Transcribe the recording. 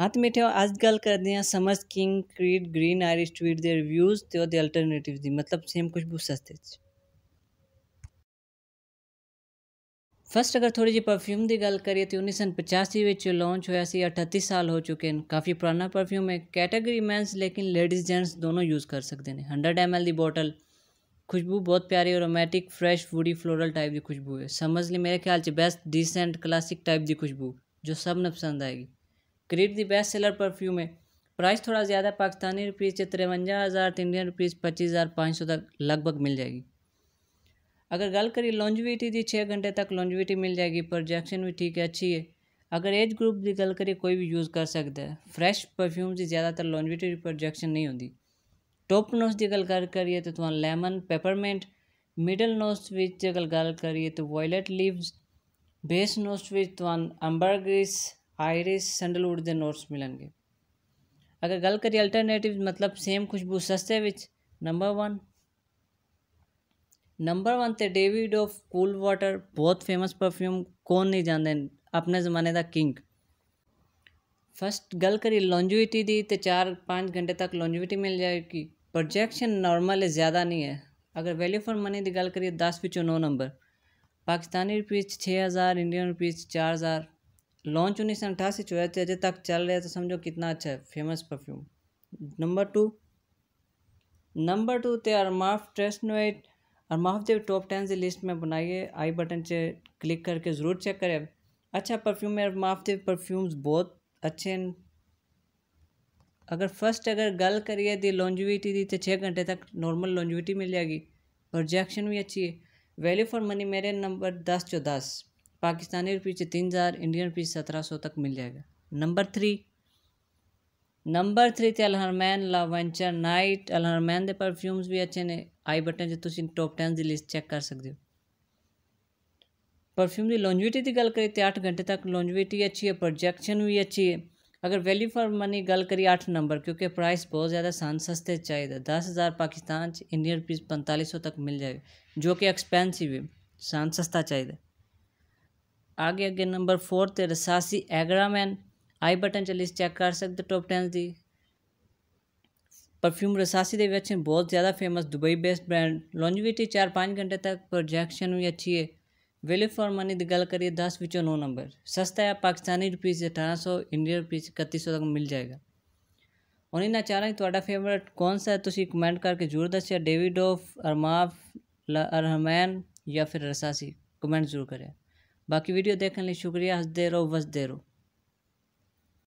हाथ मिठे अज गल करते हैं समझ king Creed Green Irish Tweed the reviews तो अल्टरनेटिव की मतलब सेम कुछ भी सस्ते फस्ट अगर थोड़ी जी परफ्यूम की गल करिए तो उन्नीस सौ पचासी लॉन्च होया अठती साल हो चुके हैं काफ़ी पुराना परफ्यूम है कैटेगरी मैनस लेकिन लेडीज़ जेंट्स दोनों यूज़ कर सकते हैं हंडर्ड एम एल की बोटल खुशबू बहुत प्यारी और romantic fresh woody floral type की खुशबू है समझ ली मेरे ख्याल से बेस्ट डिसेंट क्लासिक टाइप की खुशबू जो सब न पसंद आएगी Creed the best seller perfume है प्राइस थोड़ा ज़्यादा पाकिस्तानी रुपीज़ तिरवंजा हज़ार इंडियन रुपीज़ पच्चीस हज़ार पाँच सौ तक लगभग मिल जाएगी अगर गल करिए लॉन्जविटी की छः घंटे तक लॉन्जविटी मिल जाएगी प्रोजेक्शन भी ठीक है अच्छी है अगर एज ग्रुप की गल करिए कोई भी यूज़ कर सकता है फ्रैश परफ्यूम की ज़्यादातर लॉन्जविटी प्रोजेक्शन नहीं होती टॉप नोस की गल कर करिए तो लैमन पेपरमेंट मिडल नोस अगर गल करिए तो violet leaves base notes which ambergris iris sandalwood ਦੇ ਨੋਟਸ ਮਿਲਣਗੇ ਅਗਰ ਗੱਲ ਕਰੀ ਅਲਟਰਨੇਟਿਵ ਮਤਲਬ ਸੇਮ ਖੁਸ਼ਬੂ ਸਸਤੇ ਵਿੱਚ ਨੰਬਰ 1 ਨੰਬਰ 1 ਤੇ ਡੇਵਿਡ ਆਫ ਕੂਲ ਵਾਟਰ ਬਹੁਤ ਫੇਮਸ ਪਰਫਿਊਮ ਕੋਣ ਨਹੀਂ ਜਾਣਦੇ ਆਪਣੇ ਜ਼ਮਾਨੇ ਦਾ ਕਿੰਗ ਫਸਟ ਗੱਲ ਕਰੀ ਲੌਂਜੀਵਿਟੀ ਦੀ ਤੇ 4-5 ਘੰਟੇ ਤੱਕ ਲੌਂਜੀਵਿਟੀ ਮਿਲ ਜਾਏਗੀ ਪ੍ਰੋਜੈਕਸ਼ਨ ਨਾਰਮਲ ਹੈ ਜ਼ਿਆਦਾ ਨਹੀਂ ਹੈ ਅਗਰ ਵੈਲਿਊ ਫॉर ਮਨੀ ਦੀ ਗੱਲ ਕਰੀ 10 ਵਿੱਚੋਂ 9 ਨੰਬਰ ਪਾਕਿਸਤਾਨੀ ਰੁਪਏ 6000 ਇੰਡੀਅਨ ਰੁਪਏ 4000 लॉन्च उन्नीस सौ अट्ठासी चौरासी अजय तक चल रहा है तो समझो कितना अच्छा है famous perfume number two number two the Armaf ट्रेस्टनोइट अरमाफ जब टॉप टेन से लिस्ट में बनाइए आई बटन से क्लिक करके ज़रूर चेक करें अच्छा परफ्यूम है अरमाफ देव परफ्यूम्स बहुत अच्छे हैं अगर फर्स्ट अगर गल करिए दी तो लॉन्जिविटी दी तो छः घंटे तक नॉर्मल लॉन्जिविटी मिल जाएगी प्रोजेक्शन भी अच्छी है वैल्यू फॉर मनी मेरे नंबर दस जो दस पाकिस्तानी रुपीज़ तीन हज़ार इंडियन रुपीज़ सत्रह सौ तक मिल जाएगा नंबर थ्री नंबर थ्री तो अलहरमैन लावेंचर नाइट अलहरमैन के परफ्यूम्स भी अच्छे ने आई बटन जो तुम टॉप टेन की लिस्ट चैक कर सकते हो परफ्यूम की लॉन्जविटी की गल करिए ਤੇ 8 ਘੰਟੇ ਤੱਕ ਲੌਂਜੀਵਿਟੀ ਅੱਛੀ ਹੈ ਪ੍ਰੋਜੈਕਸ਼ਨ ਵੀ ਅੱਛੀ अगर वैल्यू फॉर मनी गल करिए अठ नंबर क्योंकि प्राइस बहुत ज़्यादा सान सस्ते चाहिए दस हज़ार पाकिस्तान इंडियन रुपीज़ पैंतालीस सौ तक मिल जाएगा जो कि एक्सपेंसिव है सन सस्ता चाहिए आगे अगे नंबर फोर से रसासी एगरामैन आई बटन चली चैक कर सकते टॉप टेन की परफ्यूम रसासी के बहुत ज़्यादा famous Dubai based brand longevity चार पाँच घंटे तक प्रोजैक्शन भी अच्छी है वेल्यू फॉर मनी की गल करिए दस विचों नौ नंबर सस्ता है पाकिस्तानी रुपीज़ अठारह सौ इंडियन रुपीज़ इकती सौ तक मिल जाएगा ਹੁਣ ਇਹਨਾਂ ਚਾਰਾਂ ਵਿੱਚ ਤੁਹਾਡਾ फेवरेट कौन सा ਹੈ ਤੁਸੀਂ ਕਮੈਂਟ ਕਰਕੇ ਜ਼ਰੂਰ ਦੱਸਿਆ ਡੇਵਿਡ अरमाफ ਅਰਮਾਫ ਅਰਹਮੈਨ ਜਾਂ ਫਿਰ ਰਸਾਸੀ ਕਮੈਂਟ ਜ਼ਰੂਰ बाकी वीडियो देखने लिए शुक्रिया हंसते रहो बसते रहो